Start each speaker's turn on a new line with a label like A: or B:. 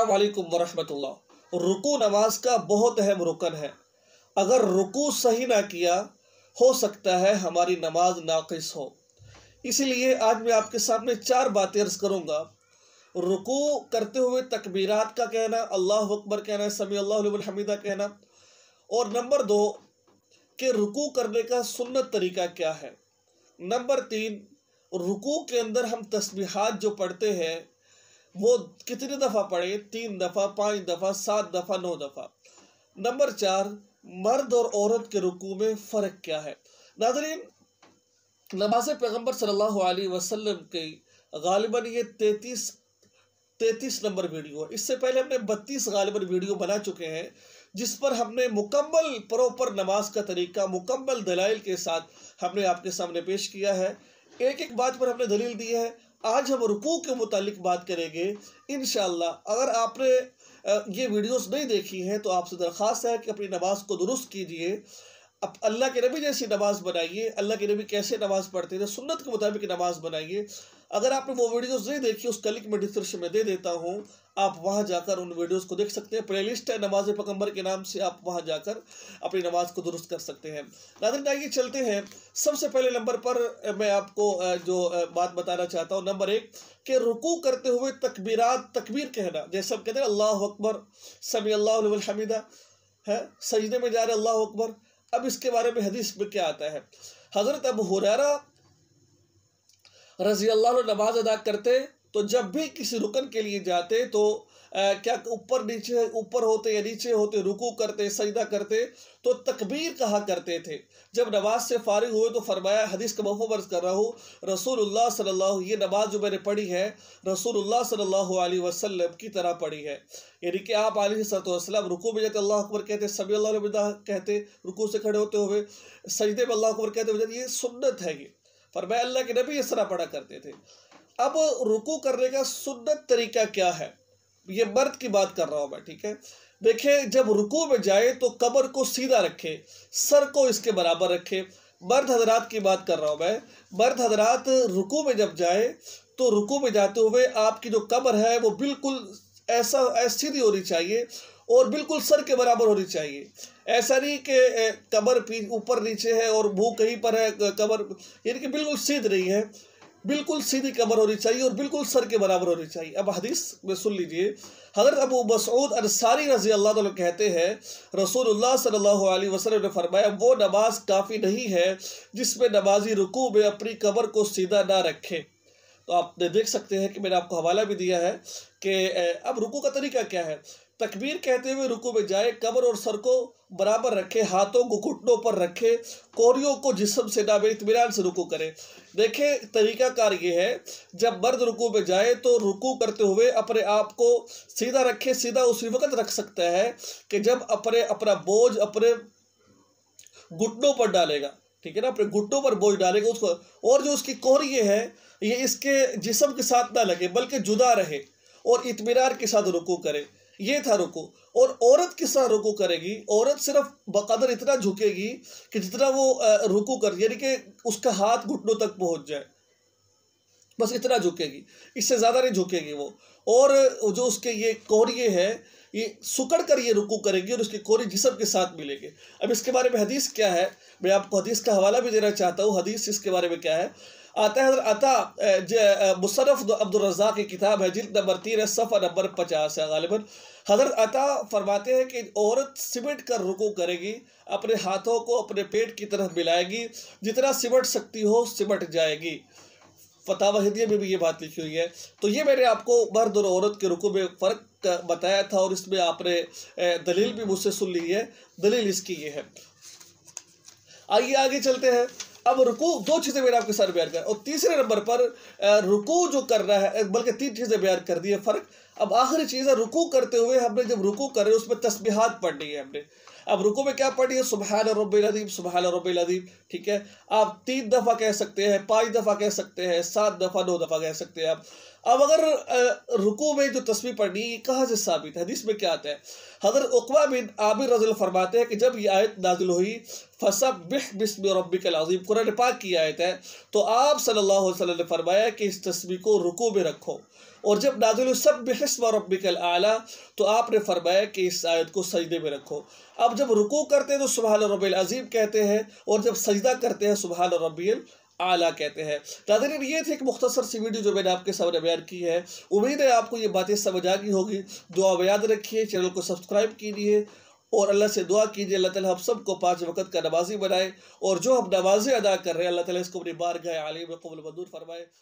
A: अल्लाम वरहमतुल्ला रुकू नमाज का बहुत अहम रुकन है अगर रुकू सही ना किया हो सकता है हमारी नमाज नाकस हो इसीलिए आज मैं आपके सामने चार बातें अर्ज करूँगा रुकू करते हुए तकबीरत का कहना अल्लाह अकबर कहना समी अल्लाहमीदा कहना और नंबर दो के रुकू करने का सुन्नत तरीका क्या है नंबर तीन रुकू के अंदर हम तस्बीहात जो पढ़ते हैं वो कितने दफ़ा पढ़े तीन दफ़ा पाँच दफ़ा सात दफ़ा नौ दफ़ा नंबर चार मर्द और औरत के रुकू में फ़र्क क्या है नाजरीन नमाज पैगम्बर सल्लल्लाहु अलैहि वसल्लम की गालिबा ये तैतीस तैतीस नंबर वीडियो है इससे पहले हमने बत्तीस गालिबा वीडियो बना चुके हैं जिस पर हमने मुकम्मल प्रॉपर नमाज का तरीका मुकम्मल दलाइल के साथ हमने आपके सामने पेश किया है एक एक बात पर हमने दलील दी है आज हम रुकू के मुतालिक बात करेंगे इन अगर आपने ये वीडियोस नहीं देखी हैं तो आपसे दरख्वास्त है कि अपनी नमाज को दुरुस्त कीजिए अब अल्लाह के नबी जैसी नमाज बनाइए अल्लाह के नबी कैसे नमाज पढ़ते थे सुन्नत के मुताबिक नमाज बनाइए अगर आपने वो वीडियोस नहीं देखी उसका लिंक मैं डिस्क्रिप्शन में दे देता हूँ आप वहाँ जाकर उन वीडियोस को देख सकते हैं प्लेलिस्ट है नमाज पकम्बर के नाम से आप वहाँ जाकर अपनी नमाज को दुरुस्त कर सकते हैं नादरन आइए चलते हैं सबसे पहले नंबर पर मैं आपको जो बात बताना चाहता हूँ नंबर एक के रुकू करते हुए तकबीरात तकबीर कहना जैसे हम कहते हैं अल्लाह अकबर समी अल्लाहमिदा है सजदे में जा रहे अल्लाह अकबर अब इसके बारे में हदीस में क्या आता है हज़रत अब हुरारा रजी अल्लाह नमाज अदा करते तो जब भी किसी रुकन के लिए जाते तो आ, क्या ऊपर नीचे ऊपर होते या नीचे होते रुकू करते सजदा करते तो तकबीर कहा करते थे जब नमाज से फारिग हुए तो फरमाया हदीस का मफो मर्ज कर रहा हूँ रसूलुल्लाह सल्लल्लाहु ये नमाज जो मैंने पढ़ी है रसूलुल्लाह सल्लल्लाहु अलैहि वसल्लम की तरह पढ़ी है यानी कि आप वसलम रुकू में जाते अल्लाह अकबर कहते सभी अल्लाह कहते रुकू से खड़े होते हुए सजदे में अल्लाह अकबर कहते ये सुन्नत है ये फरमाया अल्लाह के नबी इस तरह पढ़ा करते थे अब रुकू करने का सुन्नत तरीका क्या है ये मर्द की बात कर रहा हूँ मैं ठीक है देखिए जब रुकू में जाए तो कमर को सीधा रखे सर को इसके बराबर रखे मर्द हजरात की बात कर रहा हूँ मैं मर्द हजरात रुकू में जब जाए तो रुकू में जाते हुए आपकी जो कमर है वो बिल्कुल ऐसा ऐसी सीधी होनी चाहिए और बिल्कुल सर के बराबर होनी चाहिए ऐसा नहीं कि कमर ऊपर नीचे है और मुँह कहीं पर है कमर यानी कि बिल्कुल सीध नहीं है बिल्कुल सीधी कमर होनी चाहिए और बिल्कुल सर के बराबर होनी चाहिए अब हदीस में सुन लीजिए हजरत अबू मसूद अंसारी रजी अल्लाह कहते हैं रसूलुल्लाह सल्लल्लाहु अलैहि वसल्लम ने फरमाया वो नमाज काफ़ी नहीं है जिसमें नमाजी रुकू में अपनी कमर को सीधा ना रखे तो आप देख सकते हैं कि मैंने आपको हवाला भी दिया है कि अब रुकू का तरीका क्या है तकबीर कहते हुए रुकू में जाए कमर और सर को बराबर रखे हाथों को घुटनों पर रखे कोरियों को जिसम से नामे इतमान से रुकू करें देखें तरीकाकार ये है जब मर्द रुकू में जाए तो रुकू करते हुए अपने आप को सीधा रखे सीधा उसी वक्त रख सकता है कि जब अपने अपना बोझ अपने घुटनों पर डालेगा ठीक है ना अपने घुटनों पर बोझ डालेगा उसको और जो उसकी कोहरी है ये इसके जिसम के साथ ना लगे बल्कि जुदा रहे और इतमान के साथ रुकू करें ये था रुको और औरत किस तरह रुकू करेगी औरत सिर्फ बकदर इतना झुकेगी कि जितना वो रुकू कर यानी कि उसका हाथ घुटनों तक पहुंच जाए बस इतना झुकेगी इससे ज़्यादा नहीं झुकेगी वो और जो उसके ये कौर ये है ये सुकड़ कर ये रुकू करेंगे और उसके कोरे जिसम के साथ मिलेंगे अब इसके बारे में हदीस क्या है मैं आपको हदीस का हवाला भी देना चाहता हूँ हदीस इसके बारे में क्या है आता है अता मुशरफ अब्दुलरजा की किताब है जिल नंबर तीन है सफ़ा नंबर पचास है गालिबा हजरत अता फरमाते हैं कि औरत सिमट कर रुकू करेगी अपने हाथों को अपने पेट की तरफ मिलाएगी जितना सिमट सकती हो सिमट जाएगी फतह वहदिया में भी ये बात लिखी हुई है तो ये मैंने आपको मर्द और औरत के रुकों में फ़र्क बताया था और इसमें आपने दलील भी मुझसे सुन ली है दलील इसकी ये है आइए आगे चलते हैं अब रुकू दो चीज़ें मैंने आपके साथ बयान कर और तीसरे नंबर पर रुकू जो कर रहा है बल्कि तीन चीज़ें बयान कर दी है फ़र्क अब आखिरी चीज़ है रुकू करते हुए हमने जब रुकू करे उसमें तस्बीहात पढ़नी है हमने अब रुको में क्या पढ़िए सुबहान रबीब सुबहान रबीब ठीक है आप तीन दफ़ा कह सकते हैं पाँच दफ़ा कह सकते हैं सात दफ़ा नौ दफ़ा कह सकते हैं आप अब अगर रुको में जो तस्वीर पढ़नी ये कहाँ से साबित है जिसमें क्या आता है हजर उकवा बिन आबिर रजल फरमाते हैं कि जब ये आयत नाजिल हुई फसब बिस्म रबिकल अजीम कुरान पाक की आयत है तो आप सल्लल्लाहु अलैहि वसल्लम ने फरमाया कि इस तस्वीर को रुको में रखो और जब नाजिल सब बिस्म रबिकल आला तो आपने फरमाया कि इस आयत को सजदे में रखो अब आप जब रुकू करते हैं तो सुबह रबील अजीम कहते हैं और जब सजदा करते हैं सुबह रबील आला कहते हैं नाजरीन ये थी एक मुख्तसर सी वीडियो जो मैंने आपके सामने बयान की है उम्मीद है आपको ये बातें समझ आ गई होगी दुआ याद रखिए चैनल को सब्सक्राइब कीजिए और अल्लाह से दुआ कीजिए अल्लाह ताला हम सबको पाँच वक्त का नवाजी बनाए और जो हम नवाजे अदा कर रहे हैं अल्लाह ताला इसको अपनी गए आलिम कबुल मंदूर फरमाए